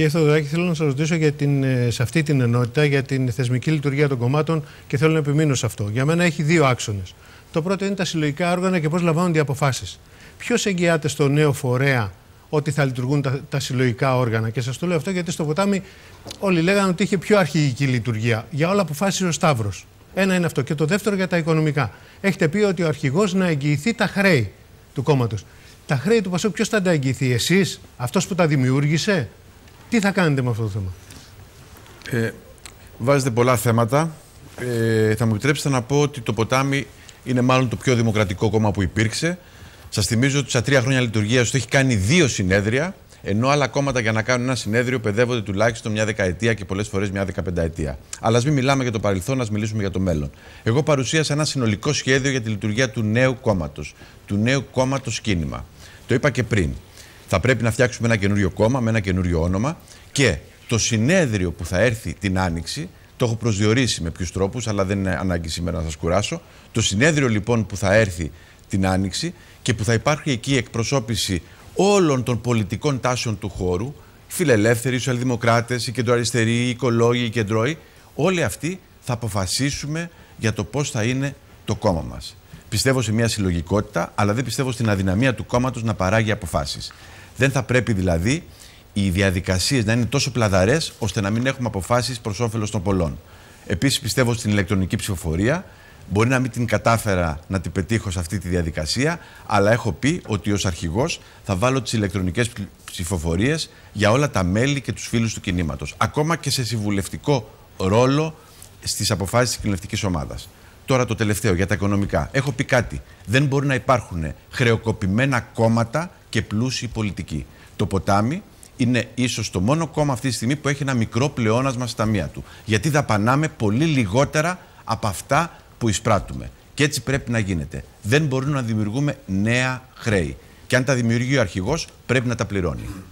Κύριε Θεοδωράκη, θέλω να σας ρωτήσω για την, ε, σε αυτή την ενότητα, για την θεσμική λειτουργία των κομμάτων και θέλω να επιμείνω σε αυτό. Για μένα έχει δύο άξονες. Το πρώτο είναι τα συλλογικά όργανα και πώς λαμβάνονται οι αποφάσεις. Ποιος εγγυάται στο νέο φορέα ότι θα λειτουργούν τα, τα συλλογικά όργανα. Και σας το λέω αυτό γιατί στο ποτάμι όλοι λέγανε ότι είχε πιο αρχηγική λειτουργία. Για όλα αποφάσει ο Σταύρος. Ένα είναι αυτό. Και το δεύτερο για τα οικονομικά. Έχετε πει ότι ο αρχηγός να εγγυηθεί τα χρέη του κόμματος. Τα χρέη του Πασόκ ποιος θα τα εγγυηθεί, εσείς, αυτός που τα δημιούργησε, τι θα κάνετε με αυτό το θέμα. Ε, βάζετε πολλά θέματα. Ε, θα μου επιτρέψετε να πω ότι το ποτάμι είναι μάλλον το πιο δημοκρατικό κόμμα που υπήρξε. Σας θυμίζω ότι στα τρία χρόνια λειτουργίας του έχει κάνει δύο συνέδρια, ενώ άλλα κόμματα για να κάνουν ένα συνέδριο παιδεύονται τουλάχιστον μια δεκαετία και πολλές φορές μια δεκαπενταετία. Αλλά ας μην μιλάμε για το παρελθόν, ας μιλήσουμε για το μέλλον. Εγώ παρουσίασα ένα συνολικό σχέδιο για τη λειτουργία του νέου κόμματος, του νέου κόμματος κίνημα. Το είπα και πριν θα πρέπει να φτιάξουμε ένα καινούριο κόμμα με ένα καινούριο όνομα και το συνέδριο που θα έρθει την Άνοιξη, το έχω προσδιορίσει με ποιους τρόπους, αλλά δεν είναι ανάγκη σήμερα να σας κουράσω. Το συνέδριο λοιπόν που θα έρθει την Άνοιξη και που θα υπάρχει εκεί εκπροσώπηση όλων των πολιτικών τάσεων του χώρου, φιλελεύθεροι, οι σοσιαλδημοκράτες, οι κεντροαριστεροί, οι οικολόγοι, οι κεντρώοι, όλοι αυτοί θα αποφασίσουμε για το πώς θα είναι το κόμμα μας. Πιστεύω σε μια συλλογικότητα, αλλά δεν πιστεύω στην αδυναμία του κόμματος να παράγει αποφάσεις. Δεν θα πρέπει δηλαδή οι διαδικασίες να είναι τόσο πλαδαρές ώστε να μην έχουμε αποφάσεις προς όφελος των πολλών. Επίσης, πιστεύω στην ηλεκτρονική ψηφοφορία. Μπορεί να μην την κατάφερα να την πετύχω σε αυτή τη διαδικασία, αλλά έχω πει ότι ως αρχηγός θα βάλω τις ηλεκτρονικές ψηφοφορίες για όλα τα μέλη και τους φίλους του κινήματος. Ακόμα και σε συμβουλευτικό ρόλο στις αποφάσεις της κοινωνική ομάδας. Τώρα το τελευταίο για τα οικονομικά. Έχω πει κάτι. Δεν μπορεί να υπάρχουν χρεοκοπημένα κόμματα και πλούσιοι πολιτικοί. Το ποτάμι είναι ίσως το μόνο κόμμα αυτή τη στιγμή που έχει ένα μικρό πλεόνασμα στα μία του. Γιατί δαπανάμε πολύ λιγότερα από αυτά που εισπράττουμε. Και έτσι πρέπει να γίνεται. Δεν μπορούμε να δημιουργούμε νέα χρέη. Και αν τα δημιουργεί ο αρχηγός, πρέπει να τα πληρώνει.